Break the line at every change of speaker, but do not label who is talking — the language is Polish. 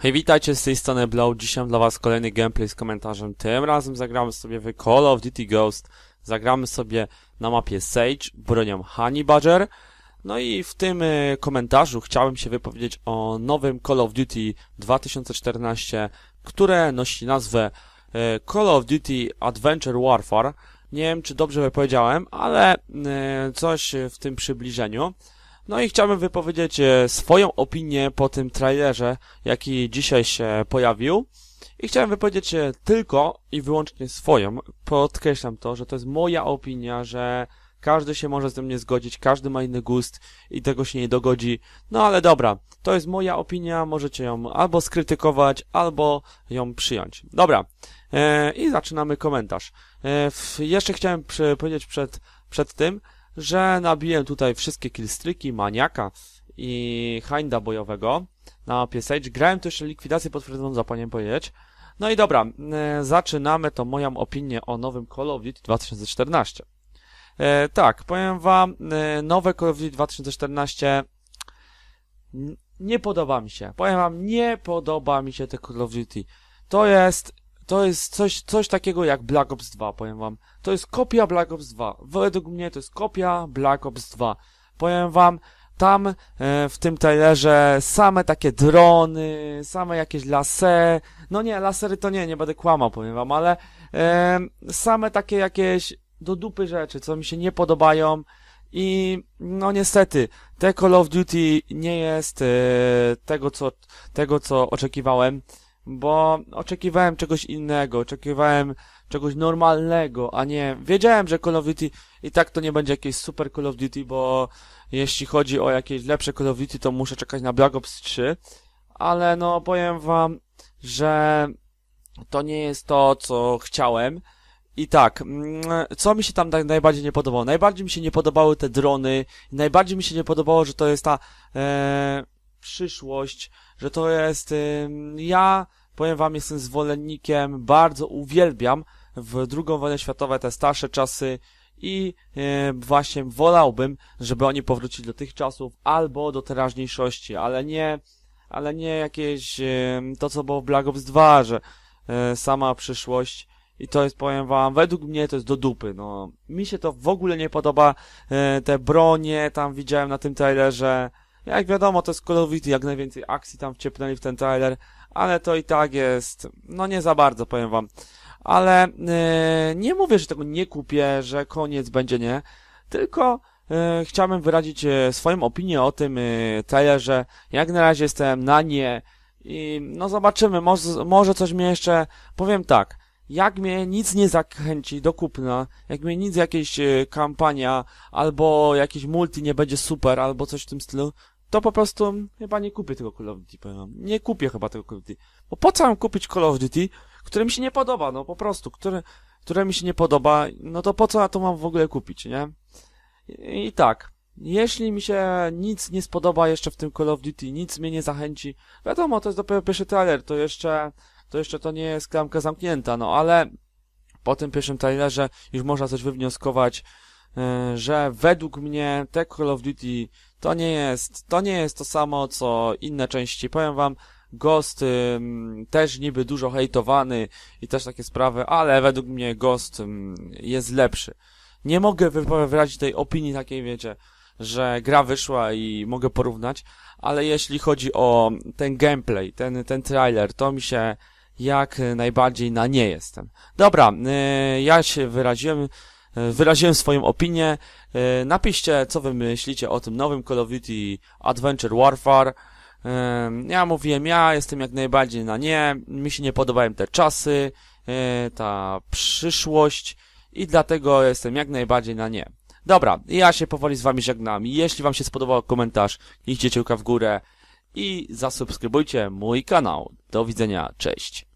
Hej, witajcie z tej strony Blow. Dzisiaj dla was kolejny gameplay z komentarzem. Tym razem zagramy sobie w Call of Duty Ghost. Zagramy sobie na mapie Sage, bronią Honey Badger. No i w tym e, komentarzu chciałem się wypowiedzieć o nowym Call of Duty 2014, które nosi nazwę e, Call of Duty Adventure Warfare. Nie wiem, czy dobrze wypowiedziałem, ale e, coś w tym przybliżeniu. No i chciałbym wypowiedzieć e, swoją opinię po tym trailerze, jaki dzisiaj się pojawił. I chciałem wypowiedzieć e, tylko i wyłącznie swoją. Podkreślam to, że to jest moja opinia, że każdy się może ze mnie zgodzić, każdy ma inny gust i tego się nie dogodzi. No ale dobra, to jest moja opinia, możecie ją albo skrytykować, albo ją przyjąć. Dobra, e, i zaczynamy komentarz. E, jeszcze chciałem powiedzieć przed, przed tym, że nabiłem tutaj wszystkie killstryki, maniaka i hańda bojowego na Piesage. Grałem też likwidację potwierdzoną, zapomniałem powiedzieć. No i dobra, e, zaczynamy to moją opinię o nowym Call of Duty 2014. E, tak, powiem wam, e, nowe Call of Duty 2014 nie podoba mi się. Powiem wam, nie podoba mi się te Call of Duty. To jest to jest coś, coś takiego jak Black Ops 2, powiem wam. To jest kopia Black Ops 2. Według mnie to jest kopia Black Ops 2. Powiem wam, tam e, w tym trailerze same takie drony, same jakieś lasery, no nie, lasery to nie, nie będę kłamał, powiem wam, ale e, same takie jakieś do dupy rzeczy, co mi się nie podobają i no niestety, te Call of Duty nie jest e, tego, co, tego, co oczekiwałem bo oczekiwałem czegoś innego, oczekiwałem czegoś normalnego, a nie... Wiedziałem, że Call of Duty i tak to nie będzie jakieś super Call of Duty, bo jeśli chodzi o jakieś lepsze Call of Duty, to muszę czekać na Black Ops 3, ale no powiem wam, że to nie jest to, co chciałem. I tak, mm, co mi się tam najbardziej nie podobało? Najbardziej mi się nie podobały te drony, najbardziej mi się nie podobało, że to jest ta... E przyszłość, że to jest... Ja, powiem wam, jestem zwolennikiem, bardzo uwielbiam w drugą wojnę światową te starsze czasy i y, właśnie wolałbym, żeby oni powrócili do tych czasów albo do teraźniejszości, ale nie ale nie jakieś to, co było w Black Ops 2, że y, sama przyszłość i to jest, powiem wam, według mnie to jest do dupy, no. Mi się to w ogóle nie podoba, y, te bronie tam widziałem na tym trailerze, jak wiadomo, to jest kolowity, jak najwięcej akcji tam wciepnęli w ten trailer, ale to i tak jest, no nie za bardzo, powiem wam. Ale yy, nie mówię, że tego nie kupię, że koniec będzie nie, tylko yy, chciałbym wyrazić yy, swoją opinię o tym yy, trailerze. Jak na razie jestem na nie i no zobaczymy, może, może coś mnie jeszcze, powiem tak, jak mnie nic nie zachęci do kupna, jak mnie nic jakaś y, kampania albo jakieś multi nie będzie super albo coś w tym stylu, to po prostu chyba nie kupię tego Call of Duty, powiem Nie kupię chyba tego Call of Duty. Bo po co mam kupić Call of Duty, które mi się nie podoba, no po prostu, które, które mi się nie podoba, no to po co ja to mam w ogóle kupić, nie? I, i tak, jeśli mi się nic nie spodoba jeszcze w tym Call of Duty, nic mnie nie zachęci, wiadomo, to jest dopiero pierwszy trailer, to jeszcze, to jeszcze to nie jest klamka zamknięta, no ale po tym pierwszym trailerze już można coś wywnioskować, E, że według mnie te Call of Duty to nie jest, to nie jest to samo, co inne części. Powiem wam, Ghost też niby dużo hejtowany i też takie sprawy, ale według mnie Ghost jest lepszy. Nie mogę wyrazić tej opinii takiej, wiecie, że gra wyszła i mogę porównać, ale jeśli chodzi o ten gameplay, ten, ten trailer, to mi się jak najbardziej na nie jestem. Dobra, yy, ja się wyraziłem, E, wyraziłem swoją opinię. E, napiszcie, co wy myślicie o tym nowym Call of Duty Adventure Warfare. E, ja mówiłem, ja jestem jak najbardziej na nie. Mi się nie podobają te czasy, ta przyszłość i dlatego jestem jak najbardziej na nie. Dobra, ja się powoli z wami żegnam. Jeśli wam się spodobał komentarz, kliknijcie ciuka w górę i zasubskrybujcie mój kanał. Do widzenia, cześć.